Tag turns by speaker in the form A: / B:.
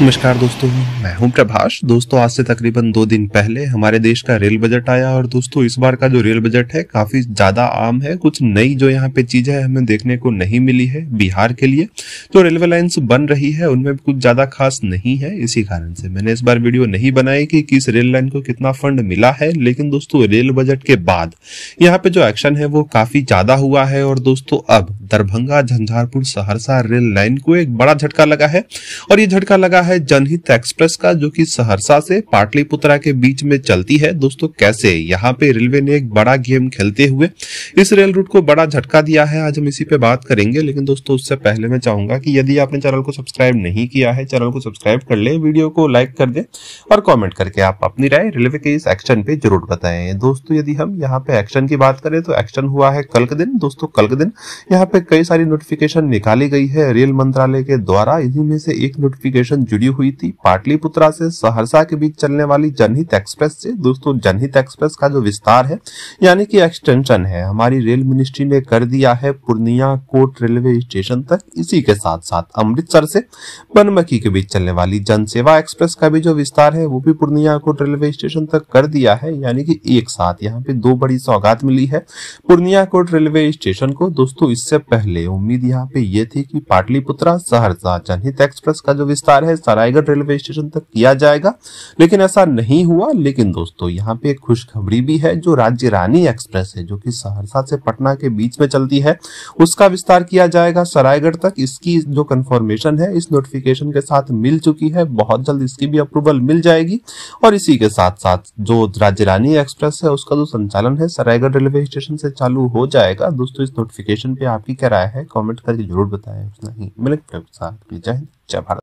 A: नमस्कार दोस्तों मैं हूं प्रभाष दोस्तों आज से तकरीबन दो दिन पहले हमारे देश का रेल बजट आया और दोस्तों इस बार का जो रेल बजट है काफी ज्यादा आम है कुछ नई जो यहाँ पे चीजें हमें देखने को नहीं मिली है बिहार के लिए जो रेलवे लाइन बन रही है उनमें कुछ ज्यादा खास नहीं है इसी कारण से मैंने इस बार वीडियो नहीं बनाई कि किस रेल लाइन को कितना फंड मिला है लेकिन दोस्तों रेल बजट के बाद यहाँ पे जो एक्शन है वो काफी ज्यादा हुआ है और दोस्तों अब दरभंगा झंझारपुर सहरसा रेल लाइन को एक बड़ा झटका लगा है और ये झटका लगा है जनहित एक्सप्रेस का जो कि सहरसा से पाटलिपुत्रा के बीच में चलती है दोस्तों कैसे यहाँ पे रेलवे ने एक बड़ा गेम खेलते हुए इस रेल रूट को बड़ा झटका दिया है आज हम इसी पे बात करेंगे लेकिन दोस्तों उससे पहले मैं चाहूंगा कि यदि आपने चैनल को सब्सक्राइब नहीं किया है चैनल को सब्सक्राइब कर ले वीडियो को लाइक कर दे और कॉमेंट करके आप अपनी राय रेलवे के इस एक्शन पे जरूर बताए दोस्तों यदि हम यहाँ पे एक्शन की बात करें तो एक्शन हुआ है कल के दिन दोस्तों कल के दिन यहाँ पे कई सारी नोटिफिकेशन निकाली गई है रेल मंत्रालय के द्वारा इसी में से एक नोटिफिकेशन जुड़ी हुई थी पाटलिपुत्रा से सहरसा के बीच चलने वाली जनहित एक्सप्रेस से दोस्तों जनहित एक्सप्रेस का जो विस्तार है यानी कि एक्सटेंशन है हमारी रेल मिनिस्ट्री ने कर दिया है पूर्णिया कोट रेलवे स्टेशन तक इसी के साथ साथ अमृतसर से बनमकी के बीच चलने वाली जनसेवा एक्सप्रेस का भी जो विस्तार है वो भी पूर्णिया कोट रेलवे स्टेशन तक कर दिया है यानी कि एक साथ यहाँ पे दो बड़ी सौगात मिली है पूर्णिया कोट रेलवे स्टेशन को दोस्तों इससे पहले उम्मीद यहाँ पे ये थी कि पाटलिपुत्रा सहरसा जनहित एक्सप्रेस का जो विस्तार है सरायगढ़ रेलवे स्टेशन तक किया जाएगा लेकिन ऐसा नहीं हुआ लेकिन दोस्तों यहाँ पे एक खुशखबरी भी है जो राज्य रानी एक्सप्रेस है जो कि सहरसा से पटना के बीच में चलती है उसका विस्तार किया जाएगा सरायगढ़ तक इसकी जो कन्फर्मेशन है इस नोटिफिकेशन के साथ मिल चुकी है बहुत जल्द इसकी भी अप्रूवल मिल जाएगी और इसी के साथ साथ जो राज्य रानी एक्सप्रेस है उसका जो संचालन है सरायगढ़ रेलवे स्टेशन से चालू हो जाएगा दोस्तों इस नोटिफिकेशन पे आपकी क्या राय है कमेंट करके जरूर बताएं नहीं मिले जय हिंद जय भारत